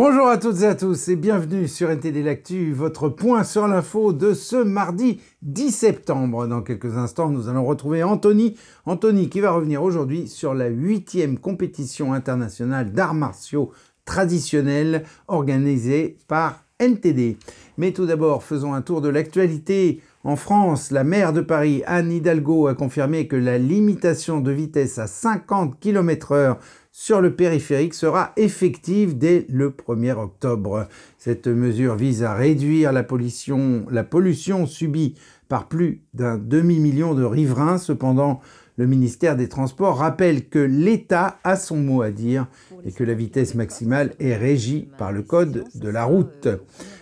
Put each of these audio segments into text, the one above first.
Bonjour à toutes et à tous et bienvenue sur NTD L'Actu, votre point sur l'info de ce mardi 10 septembre. Dans quelques instants, nous allons retrouver Anthony. Anthony qui va revenir aujourd'hui sur la huitième compétition internationale d'arts martiaux traditionnels organisée par NTD. Mais tout d'abord, faisons un tour de l'actualité en France, la maire de Paris, Anne Hidalgo, a confirmé que la limitation de vitesse à 50 km/h sur le périphérique sera effective dès le 1er octobre. Cette mesure vise à réduire la pollution, la pollution subie par plus d'un demi-million de riverains. Cependant, le ministère des Transports rappelle que l'État a son mot à dire et que la vitesse maximale est régie par le code de la route.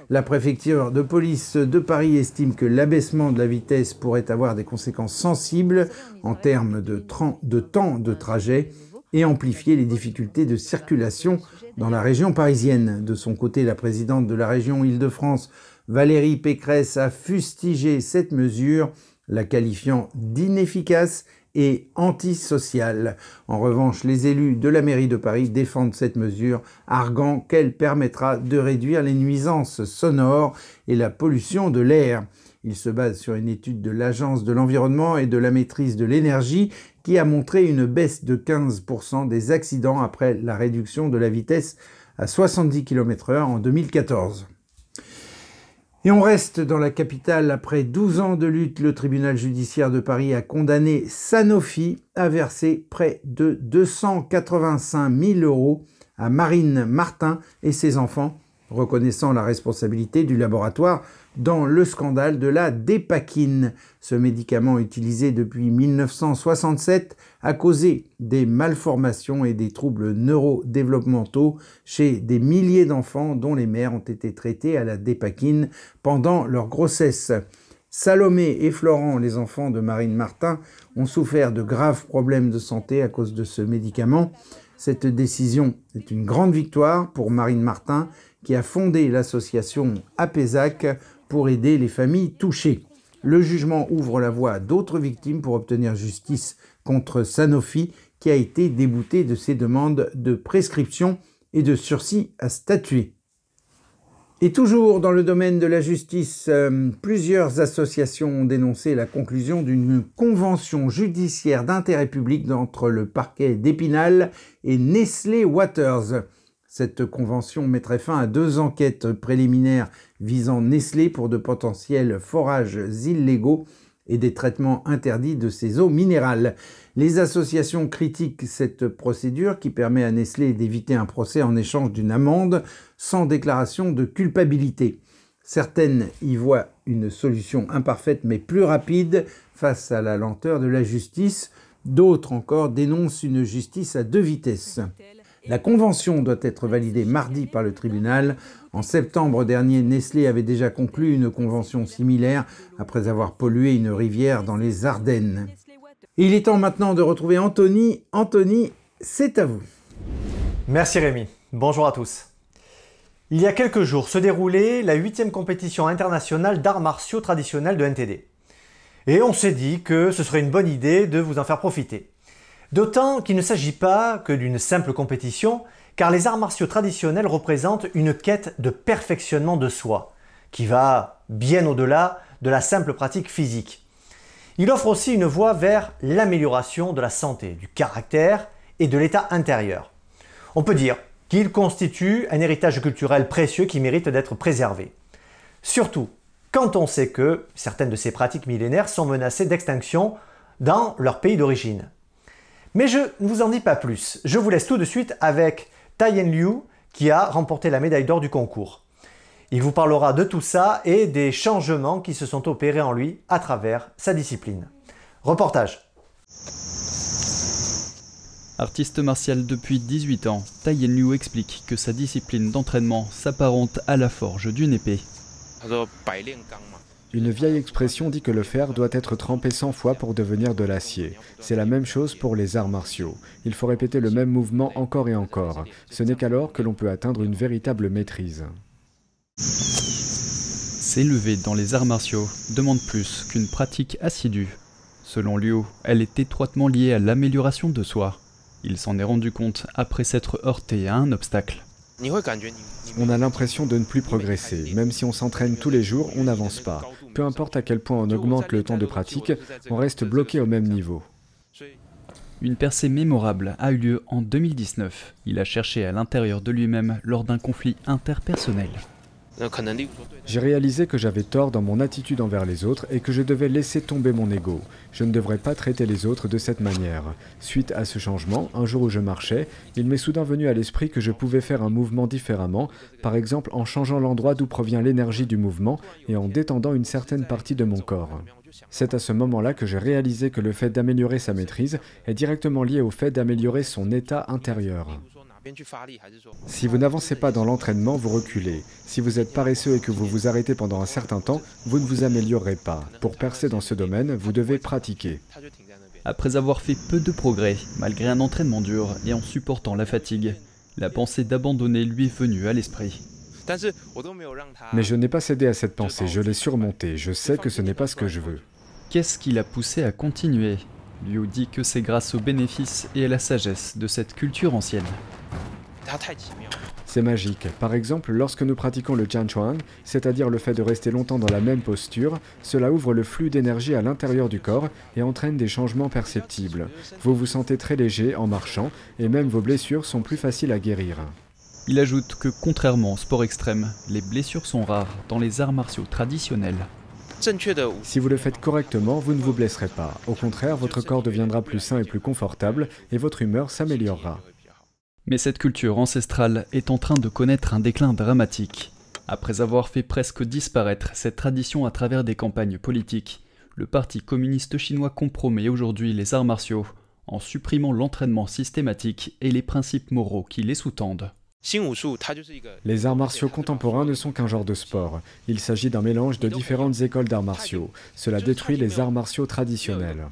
La préfecture de police de Paris estime que l'abaissement de la vitesse pourrait avoir des conséquences sensibles en termes de, temps de trajet et amplifier les difficultés de circulation dans la région parisienne. De son côté, la présidente de la région Île-de-France, Valérie Pécresse, a fustigé cette mesure, la qualifiant d'inefficace et antisocial. En revanche, les élus de la mairie de Paris défendent cette mesure, arguant qu'elle permettra de réduire les nuisances sonores et la pollution de l'air. Il se base sur une étude de l'Agence de l'environnement et de la maîtrise de l'énergie qui a montré une baisse de 15% des accidents après la réduction de la vitesse à 70 km/h en 2014. Et on reste dans la capitale. Après 12 ans de lutte, le tribunal judiciaire de Paris a condamné Sanofi à verser près de 285 000 euros à Marine Martin et ses enfants, reconnaissant la responsabilité du laboratoire dans le scandale de la dépakine. Ce médicament utilisé depuis 1967 a causé des malformations et des troubles neurodéveloppementaux chez des milliers d'enfants dont les mères ont été traitées à la dépakine pendant leur grossesse. Salomé et Florent, les enfants de Marine Martin, ont souffert de graves problèmes de santé à cause de ce médicament. Cette décision est une grande victoire pour Marine Martin qui a fondé l'association APESAC pour aider les familles touchées. Le jugement ouvre la voie à d'autres victimes pour obtenir justice contre Sanofi, qui a été débouté de ses demandes de prescription et de sursis à statuer. Et toujours dans le domaine de la justice, euh, plusieurs associations ont dénoncé la conclusion d'une convention judiciaire d'intérêt public entre le parquet d'Épinal et Nestlé Waters. Cette convention mettrait fin à deux enquêtes préliminaires visant Nestlé pour de potentiels forages illégaux et des traitements interdits de ses eaux minérales. Les associations critiquent cette procédure qui permet à Nestlé d'éviter un procès en échange d'une amende sans déclaration de culpabilité. Certaines y voient une solution imparfaite mais plus rapide face à la lenteur de la justice. D'autres encore dénoncent une justice à deux vitesses. La convention doit être validée mardi par le tribunal. En septembre dernier, Nestlé avait déjà conclu une convention similaire après avoir pollué une rivière dans les Ardennes. Il est temps maintenant de retrouver Anthony. Anthony, c'est à vous. Merci Rémi. Bonjour à tous. Il y a quelques jours se déroulait la huitième compétition internationale d'arts martiaux traditionnels de NTD. Et on s'est dit que ce serait une bonne idée de vous en faire profiter. D'autant qu'il ne s'agit pas que d'une simple compétition, car les arts martiaux traditionnels représentent une quête de perfectionnement de soi, qui va bien au-delà de la simple pratique physique. Il offre aussi une voie vers l'amélioration de la santé, du caractère et de l'état intérieur. On peut dire qu'il constitue un héritage culturel précieux qui mérite d'être préservé. Surtout quand on sait que certaines de ces pratiques millénaires sont menacées d'extinction dans leur pays d'origine. Mais je ne vous en dis pas plus. Je vous laisse tout de suite avec Tayen Liu qui a remporté la médaille d'or du concours. Il vous parlera de tout ça et des changements qui se sont opérés en lui à travers sa discipline. Reportage. Artiste martial depuis 18 ans, Tayen Liu explique que sa discipline d'entraînement s'apparente à la forge d'une épée. Une vieille expression dit que le fer doit être trempé 100 fois pour devenir de l'acier. C'est la même chose pour les arts martiaux. Il faut répéter le même mouvement encore et encore. Ce n'est qu'alors que l'on peut atteindre une véritable maîtrise. S'élever dans les arts martiaux demande plus qu'une pratique assidue. Selon Liu, elle est étroitement liée à l'amélioration de soi. Il s'en est rendu compte après s'être heurté à un obstacle. On a l'impression de ne plus progresser. Même si on s'entraîne tous les jours, on n'avance pas. Peu importe à quel point on augmente le temps de pratique, on reste bloqué au même niveau. Une percée mémorable a eu lieu en 2019. Il a cherché à l'intérieur de lui-même lors d'un conflit interpersonnel. Euh, j'ai réalisé que j'avais tort dans mon attitude envers les autres et que je devais laisser tomber mon ego. Je ne devrais pas traiter les autres de cette manière. Suite à ce changement, un jour où je marchais, il m'est soudain venu à l'esprit que je pouvais faire un mouvement différemment, par exemple en changeant l'endroit d'où provient l'énergie du mouvement et en détendant une certaine partie de mon corps. C'est à ce moment-là que j'ai réalisé que le fait d'améliorer sa maîtrise est directement lié au fait d'améliorer son état intérieur. Si vous n'avancez pas dans l'entraînement, vous reculez. Si vous êtes paresseux et que vous vous arrêtez pendant un certain temps, vous ne vous améliorerez pas. Pour percer dans ce domaine, vous devez pratiquer. Après avoir fait peu de progrès, malgré un entraînement dur et en supportant la fatigue, la pensée d'abandonner lui est venue à l'esprit. Mais je n'ai pas cédé à cette pensée, je l'ai surmontée, je sais que ce n'est pas ce que je veux. Qu'est-ce qui l'a poussé à continuer Liu dit que c'est grâce aux bénéfices et à la sagesse de cette culture ancienne. C'est magique. Par exemple, lorsque nous pratiquons le chuan, c'est-à-dire le fait de rester longtemps dans la même posture, cela ouvre le flux d'énergie à l'intérieur du corps et entraîne des changements perceptibles. Vous vous sentez très léger en marchant et même vos blessures sont plus faciles à guérir. Il ajoute que contrairement au sport extrême, les blessures sont rares dans les arts martiaux traditionnels. Si vous le faites correctement, vous ne vous blesserez pas. Au contraire, votre corps deviendra plus sain et plus confortable et votre humeur s'améliorera. Mais cette culture ancestrale est en train de connaître un déclin dramatique. Après avoir fait presque disparaître cette tradition à travers des campagnes politiques, le Parti communiste chinois compromet aujourd'hui les arts martiaux en supprimant l'entraînement systématique et les principes moraux qui les sous-tendent. Les arts martiaux contemporains ne sont qu'un genre de sport. Il s'agit d'un mélange de différentes écoles d'arts martiaux. Cela détruit les arts martiaux traditionnels.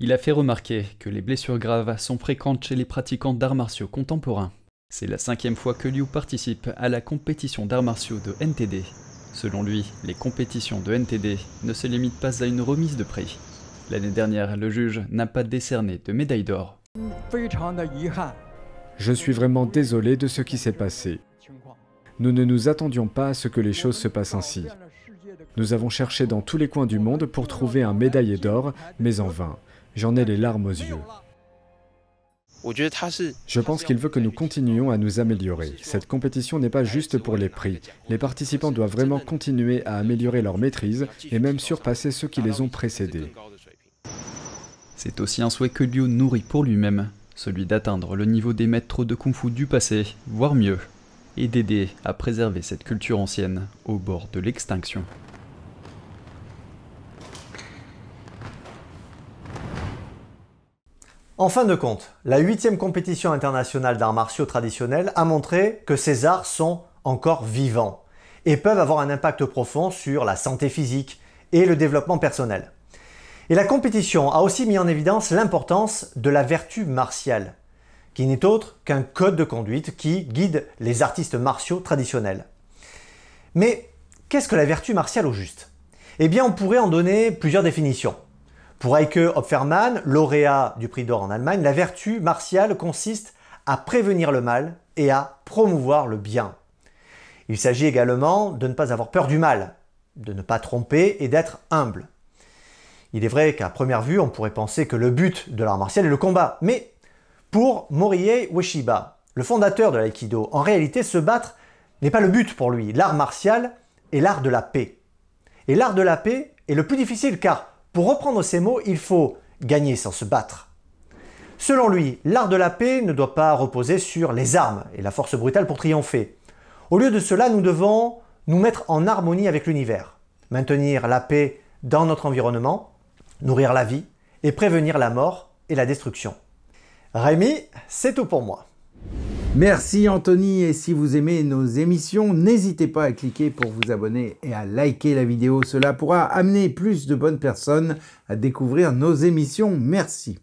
Il a fait remarquer que les blessures graves sont fréquentes chez les pratiquants d'arts martiaux contemporains. C'est la cinquième fois que Liu participe à la compétition d'arts martiaux de NTD. Selon lui, les compétitions de NTD ne se limitent pas à une remise de prix. L'année dernière, le juge n'a pas décerné de médaille d'or. Je suis vraiment désolé de ce qui s'est passé. Nous ne nous attendions pas à ce que les choses se passent ainsi. Nous avons cherché dans tous les coins du monde pour trouver un médaillé d'or, mais en vain. J'en ai les larmes aux yeux. Je pense qu'il veut que nous continuions à nous améliorer. Cette compétition n'est pas juste pour les prix. Les participants doivent vraiment continuer à améliorer leur maîtrise et même surpasser ceux qui les ont précédés. C'est aussi un souhait que Liu nourrit pour lui-même, celui d'atteindre le niveau des maîtres de kung-fu du passé, voire mieux, et d'aider à préserver cette culture ancienne au bord de l'extinction. En fin de compte, la huitième compétition internationale d'arts martiaux traditionnels a montré que ces arts sont encore vivants et peuvent avoir un impact profond sur la santé physique et le développement personnel. Et la compétition a aussi mis en évidence l'importance de la vertu martiale, qui n'est autre qu'un code de conduite qui guide les artistes martiaux traditionnels. Mais qu'est-ce que la vertu martiale au juste Eh bien, on pourrait en donner plusieurs définitions. Pour Heike Hopfermann, lauréat du prix d'or en Allemagne, la vertu martiale consiste à prévenir le mal et à promouvoir le bien. Il s'agit également de ne pas avoir peur du mal, de ne pas tromper et d'être humble. Il est vrai qu'à première vue, on pourrait penser que le but de l'art martial est le combat, mais pour Moriye Ueshiba, le fondateur de l'aïkido, en réalité, se battre n'est pas le but pour lui. L'art martial est l'art de la paix. Et l'art de la paix est le plus difficile car pour reprendre ces mots, il faut gagner sans se battre. Selon lui, l'art de la paix ne doit pas reposer sur les armes et la force brutale pour triompher. Au lieu de cela, nous devons nous mettre en harmonie avec l'univers, maintenir la paix dans notre environnement, nourrir la vie et prévenir la mort et la destruction. Rémi, c'est tout pour moi. Merci Anthony et si vous aimez nos émissions, n'hésitez pas à cliquer pour vous abonner et à liker la vidéo. Cela pourra amener plus de bonnes personnes à découvrir nos émissions. Merci.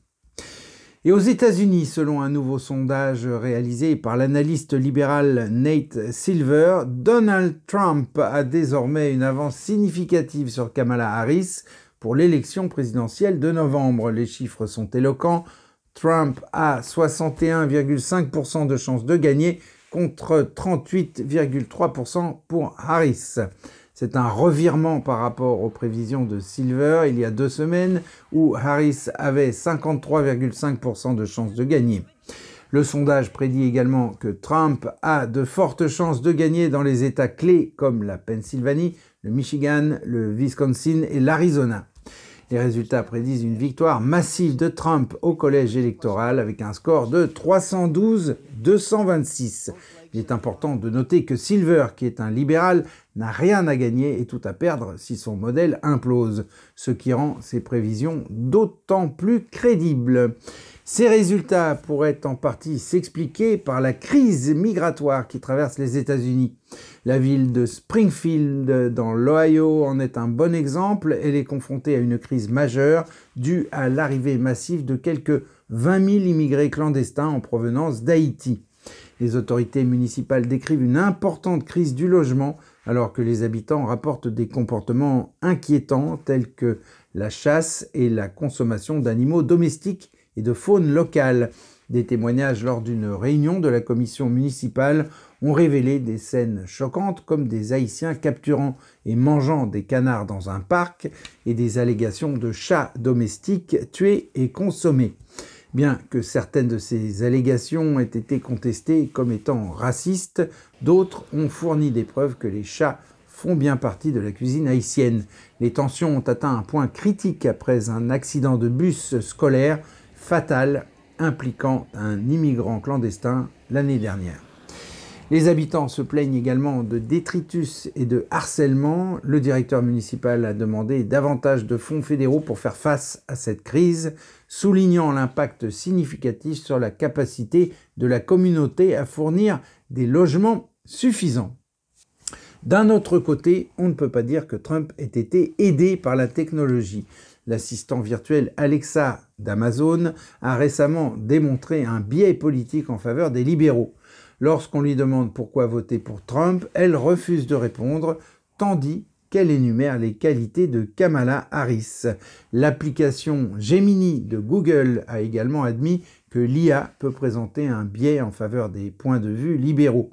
Et aux États-Unis, selon un nouveau sondage réalisé par l'analyste libéral Nate Silver, Donald Trump a désormais une avance significative sur Kamala Harris pour l'élection présidentielle de novembre. Les chiffres sont éloquents. Trump a 61,5% de chances de gagner contre 38,3% pour Harris. C'est un revirement par rapport aux prévisions de Silver il y a deux semaines où Harris avait 53,5% de chances de gagner. Le sondage prédit également que Trump a de fortes chances de gagner dans les États clés comme la Pennsylvanie, le Michigan, le Wisconsin et l'Arizona. Les résultats prédisent une victoire massive de Trump au collège électoral avec un score de 312-226. Il est important de noter que Silver, qui est un libéral, n'a rien à gagner et tout à perdre si son modèle implose, ce qui rend ses prévisions d'autant plus crédibles. Ces résultats pourraient en partie s'expliquer par la crise migratoire qui traverse les États-Unis. La ville de Springfield dans l'Ohio en est un bon exemple. Elle est confrontée à une crise majeure due à l'arrivée massive de quelques 20 000 immigrés clandestins en provenance d'Haïti. Les autorités municipales décrivent une importante crise du logement alors que les habitants rapportent des comportements inquiétants tels que la chasse et la consommation d'animaux domestiques et de faune locale. Des témoignages lors d'une réunion de la commission municipale ont révélé des scènes choquantes comme des Haïtiens capturant et mangeant des canards dans un parc et des allégations de chats domestiques tués et consommés. Bien que certaines de ces allégations aient été contestées comme étant racistes, d'autres ont fourni des preuves que les chats font bien partie de la cuisine haïtienne. Les tensions ont atteint un point critique après un accident de bus scolaire fatale impliquant un immigrant clandestin l'année dernière. Les habitants se plaignent également de détritus et de harcèlement. Le directeur municipal a demandé davantage de fonds fédéraux pour faire face à cette crise, soulignant l'impact significatif sur la capacité de la communauté à fournir des logements suffisants. D'un autre côté, on ne peut pas dire que Trump ait été aidé par la technologie. L'assistant virtuel Alexa d'Amazon a récemment démontré un biais politique en faveur des libéraux. Lorsqu'on lui demande pourquoi voter pour Trump, elle refuse de répondre, tandis qu'elle énumère les qualités de Kamala Harris. L'application Gemini de Google a également admis que l'IA peut présenter un biais en faveur des points de vue libéraux.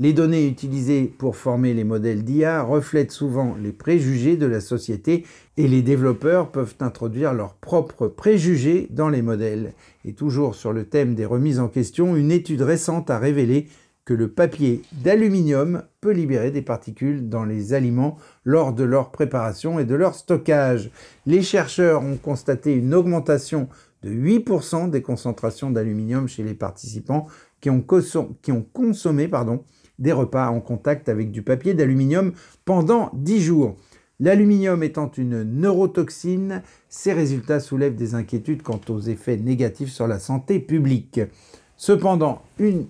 Les données utilisées pour former les modèles d'IA reflètent souvent les préjugés de la société et les développeurs peuvent introduire leurs propres préjugés dans les modèles. Et toujours sur le thème des remises en question, une étude récente a révélé que le papier d'aluminium peut libérer des particules dans les aliments lors de leur préparation et de leur stockage. Les chercheurs ont constaté une augmentation de 8% des concentrations d'aluminium chez les participants qui ont, consommé pardon, des repas en contact avec du papier d'aluminium pendant 10 jours. L'aluminium étant une neurotoxine, ces résultats soulèvent des inquiétudes quant aux effets négatifs sur la santé publique. Cependant,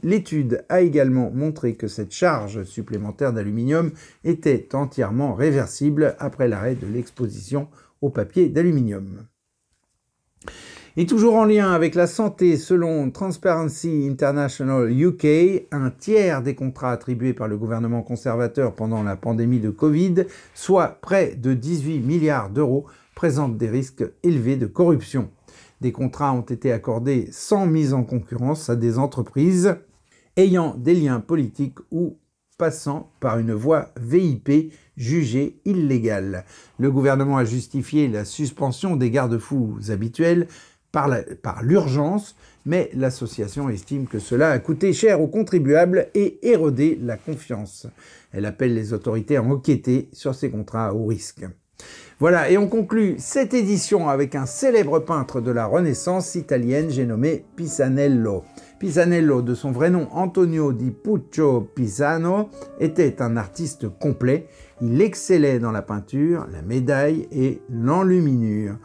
l'étude a également montré que cette charge supplémentaire d'aluminium était entièrement réversible après l'arrêt de l'exposition au papier d'aluminium. Et toujours en lien avec la santé, selon Transparency International UK, un tiers des contrats attribués par le gouvernement conservateur pendant la pandémie de Covid, soit près de 18 milliards d'euros, présentent des risques élevés de corruption. Des contrats ont été accordés sans mise en concurrence à des entreprises ayant des liens politiques ou passant par une voie VIP jugée illégale. Le gouvernement a justifié la suspension des garde-fous habituels par l'urgence, mais l'association estime que cela a coûté cher aux contribuables et érodé la confiance. Elle appelle les autorités à enquêter sur ces contrats au risque. Voilà, et on conclut cette édition avec un célèbre peintre de la Renaissance italienne, j'ai nommé Pisanello. Pisanello, de son vrai nom Antonio di Puccio Pisano, était un artiste complet. Il excellait dans la peinture, la médaille et l'enluminure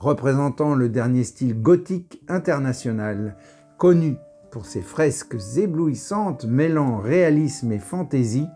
représentant le dernier style gothique international, connu pour ses fresques éblouissantes mêlant réalisme et fantaisie,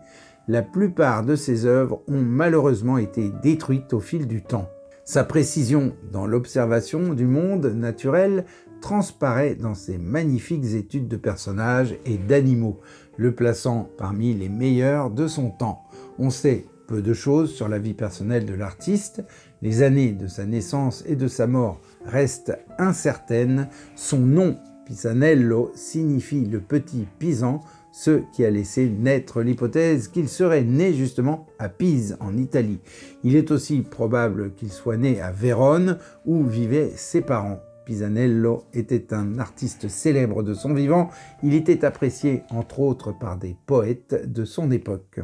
la plupart de ses œuvres ont malheureusement été détruites au fil du temps. Sa précision dans l'observation du monde naturel transparaît dans ses magnifiques études de personnages et d'animaux, le plaçant parmi les meilleurs de son temps. On sait peu de choses sur la vie personnelle de l'artiste, les années de sa naissance et de sa mort restent incertaines. Son nom, Pisanello, signifie le petit Pisan, ce qui a laissé naître l'hypothèse qu'il serait né justement à Pise, en Italie. Il est aussi probable qu'il soit né à Vérone, où vivaient ses parents. Pisanello était un artiste célèbre de son vivant, il était apprécié entre autres par des poètes de son époque.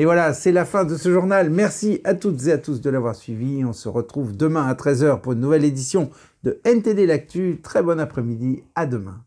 Et voilà, c'est la fin de ce journal. Merci à toutes et à tous de l'avoir suivi. On se retrouve demain à 13h pour une nouvelle édition de NTD L'Actu. Très bon après-midi. À demain.